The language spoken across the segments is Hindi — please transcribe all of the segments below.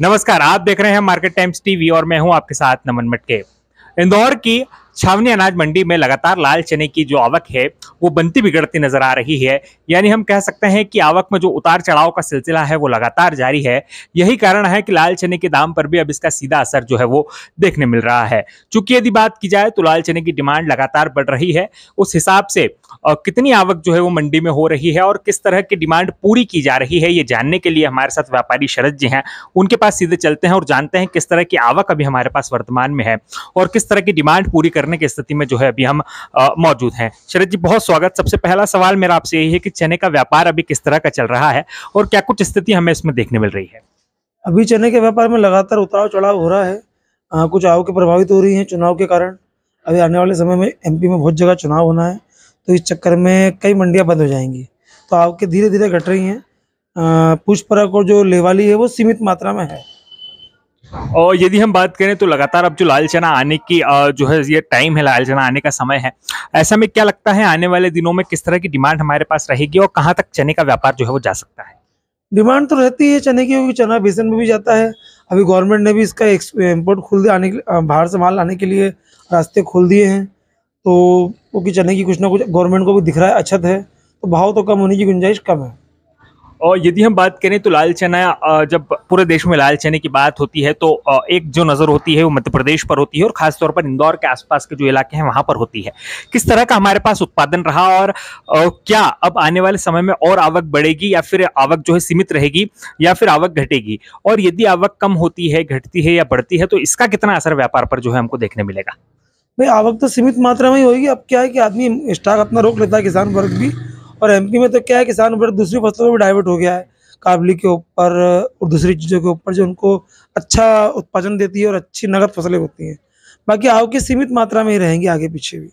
नमस्कार आप देख रहे हैं मार्केट टाइम्स टीवी और मैं हूं आपके साथ नमन मटके इंदौर की छावनी अनाज मंडी में लगातार लाल चने की जो आवक है वो बनती बिगड़ती नजर आ रही है यानी हम कह सकते हैं कि आवक में जो उतार चढ़ाव का सिलसिला है वो लगातार जारी है यही कारण है कि लाल चने के दाम पर भी अब इसका सीधा असर जो है वो देखने मिल रहा है चूंकि यदि बात की जाए तो लाल चने की डिमांड लगातार बढ़ रही है उस हिसाब से कितनी आवक जो है वो मंडी में हो रही है और किस तरह की डिमांड पूरी की जा रही है ये जानने के लिए हमारे साथ व्यापारी शरद जी हैं उनके पास सीधे चलते हैं और जानते हैं किस तरह की आवक अभी हमारे पास वर्तमान में है और किस तरह की डिमांड पूरी कर करने की स्थिति में जो है अभी हम मौजूद हैं शरद जी बहुत स्वागत सबसे पहला सवाल मेरा आपसे यही है कि चने का व्यापार अभी किस तरह का चल रहा है और क्या कुछ स्थिति हमें इसमें देखने मिल रही है अभी चने के व्यापार में लगातार उतार चढ़ाव हो रहा है आ, कुछ आव के प्रभावित हो रही हैं चुनाव के कारण अभी आने वाले समय में एमपी में बहुत जगह चुनाव होना है तो इस चक्कर में कई मंडियां बंद हो जाएंगी तो आव के धीरे धीरे घट रही हैं पूछ और जो लेवाली है वो सीमित मात्रा में है और यदि हम बात करें तो लगातार अब जो लाल चना आने की जो है ये टाइम है लाल चना आने का समय है ऐसा में क्या लगता है आने वाले दिनों में किस तरह की डिमांड हमारे पास रहेगी और कहाँ तक चने का व्यापार जो है वो जा सकता है डिमांड तो रहती है चने की क्योंकि चना बेसन में भी जाता है अभी गवर्नमेंट ने भी इसका इम्पोर्ट खोल दिया आने के बाहर से माल लाने के लिए रास्ते खोल दिए हैं तो क्योंकि चने की कुछ ना कुछ गवर्नमेंट को भी दिख रहा है अच्छत है तो भाव तो कम होने की गुंजाइश कम है और यदि हम बात करें तो लाल चना जब पूरे देश में लाल चने की बात होती है तो एक जो नज़र होती है वो मध्य प्रदेश पर होती है और खासतौर पर इंदौर के आसपास के जो इलाके हैं वहां पर होती है किस तरह का हमारे पास उत्पादन रहा और क्या अब आने वाले समय में और आवक बढ़ेगी या फिर आवक जो है सीमित रहेगी या फिर आवक घटेगी और यदि आवक कम होती है घटती है या बढ़ती है तो इसका कितना असर व्यापार पर जो है हमको देखने मिलेगा भाई आवक तो सीमित मात्रा में ही होगी अब क्या है कि आदमी स्टॉक अपना रोक लेता है किसान वर्ग भी और एमपी में तो क्या है किसान ऊपर दूसरी फसलों में डाइवर्ट हो गया है काबली के ऊपर और दूसरी चीज़ों के ऊपर जो उनको अच्छा उत्पादन देती है और अच्छी नगद फसलें होती हैं बाकी आव की सीमित मात्रा में ही रहेंगी आगे पीछे भी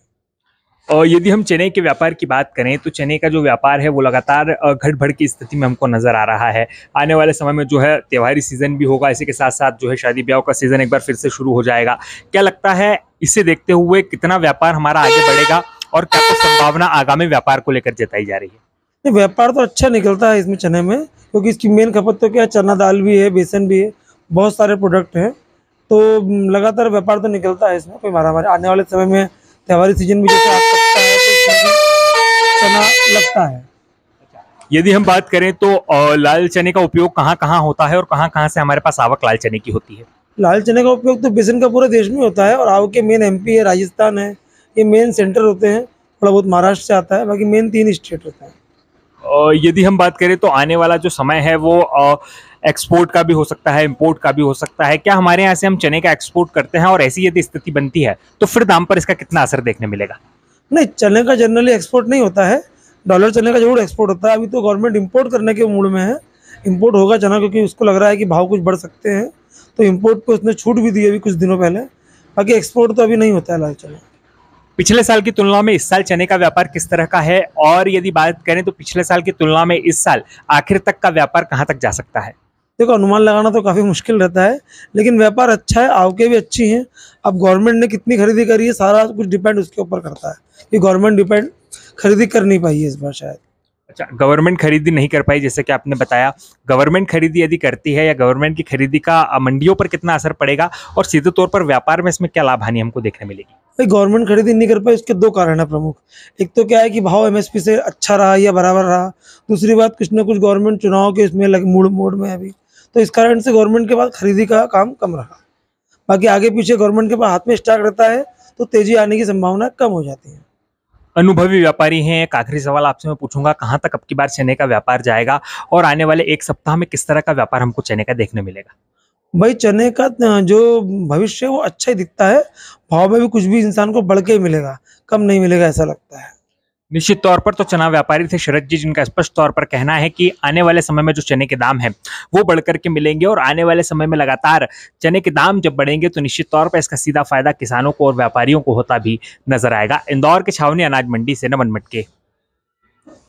और यदि हम चने के व्यापार की बात करें तो चने का जो व्यापार है वो लगातार घट भड़ की स्थिति में हमको नज़र आ रहा है आने वाले समय में जो है त्यौहारी सीज़न भी होगा इसी के साथ साथ जो है शादी ब्याह का सीज़न एक बार फिर से शुरू हो जाएगा क्या लगता है इसे देखते हुए कितना व्यापार हमारा आगे बढ़ेगा और क्या संभावना आगामी व्यापार को लेकर जताई जा रही है व्यापार तो अच्छा निकलता है इसमें चने में क्योंकि इसकी मेन खपत तो क्या चना दाल भी है बेसन भी है बहुत सारे प्रोडक्ट हैं तो लगातार व्यापार तो निकलता है इसमें कोई मारा आने वाले समय में त्योहारी सीजन भी जैसे आ सकता है तो चना लगता है यदि हम बात करें तो लाल चने का उपयोग कहाँ कहाँ होता है और कहाँ कहाँ से हमारे पास आवक लाल चने की होती है लाल चने का उपयोग तो बेसन का पूरे देश में होता है और आवक के मेन एमपी है राजस्थान है ये मेन सेंटर होते हैं थोड़ा बहुत महाराष्ट्र से आता है बाकी मेन तीन स्टेट होते हैं यदि हम बात करें तो आने वाला जो समय है वो एक्सपोर्ट का भी हो सकता है इम्पोर्ट का भी हो सकता है क्या हमारे यहाँ से हम चने का एक्सपोर्ट करते हैं और ऐसी यदि स्थिति बनती है तो फिर दाम पर इसका कितना असर देखने मिलेगा नहीं चने का जनरली एक्सपोर्ट नहीं होता है डॉलर चने का जरूर एक्सपोर्ट होता है अभी तो गवर्नमेंट इम्पोर्ट करने के मूड में है इम्पोर्ट होगा चना क्योंकि उसको लग रहा है कि भाव कुछ बढ़ सकते हैं तो इम्पोर्ट को उसने छूट भी दी अभी कुछ दिनों पहले बाकी एक्सपोर्ट तो अभी नहीं होता है लाल चना पिछले साल की तुलना में इस साल चने का व्यापार किस तरह का है और यदि बात करें तो पिछले साल की तुलना में इस साल आखिर तक का व्यापार कहाँ तक जा सकता है देखो अनुमान लगाना तो काफ़ी मुश्किल रहता है लेकिन व्यापार अच्छा है आवके भी अच्छी हैं अब गवर्नमेंट ने कितनी खरीदी करी है सारा कुछ डिपेंड उसके ऊपर करता है कि गवर्नमेंट डिपेंड खरीदी कर नहीं पाई है इस बार शायद अच्छा गवर्नमेंट खरीदी नहीं कर पाई जैसे कि आपने बताया गवर्नमेंट खरीदी यदि करती है या गवर्नमेंट की खरीदी का मंडियों पर कितना असर पड़ेगा और सीधे तौर पर व्यापार में इसमें क्या लाभ हानि हमको देखने मिलेगी भाई गवर्नमेंट खरीदी नहीं कर पाई उसके दो कारण है प्रमुख एक तो क्या है कि भाव एमएसपी से अच्छा रहा या बराबर रहा दूसरी बात कुछ ना कुछ गवर्नमेंट चुनाव के इसमें लग मूड मोड में अभी तो इस कारण से गवर्नमेंट के पास खरीदी का काम कम रहा बाकी आगे पीछे गवर्नमेंट के पास हाथ में स्टॉक रहता है तो तेजी आने की संभावना कम हो जाती है अनुभवी व्यापारी हैं एक आखिरी सवाल आपसे मैं पूछूंगा कहाँ तक अब की बार चने का व्यापार जाएगा और आने वाले एक सप्ताह में किस तरह का व्यापार हमको चने का देखने मिलेगा भाई चने का जो भविष्य है वो अच्छा ही दिखता है भाव में भी कुछ भी इंसान को बढ़ के ही मिलेगा कम नहीं मिलेगा ऐसा लगता है निश्चित तौर पर तो चना व्यापारी थे शरद जी जिनका स्पष्ट तौर पर कहना है कि आने वाले समय में जो चने के दाम हैं वो बढ़ करके मिलेंगे और आने वाले समय में लगातार चने के दाम जब बढ़ेंगे तो निश्चित तौर पर इसका सीधा फायदा किसानों को और व्यापारियों को होता भी नजर आएगा इंदौर के छावनी अनाज मंडी से नमन मटके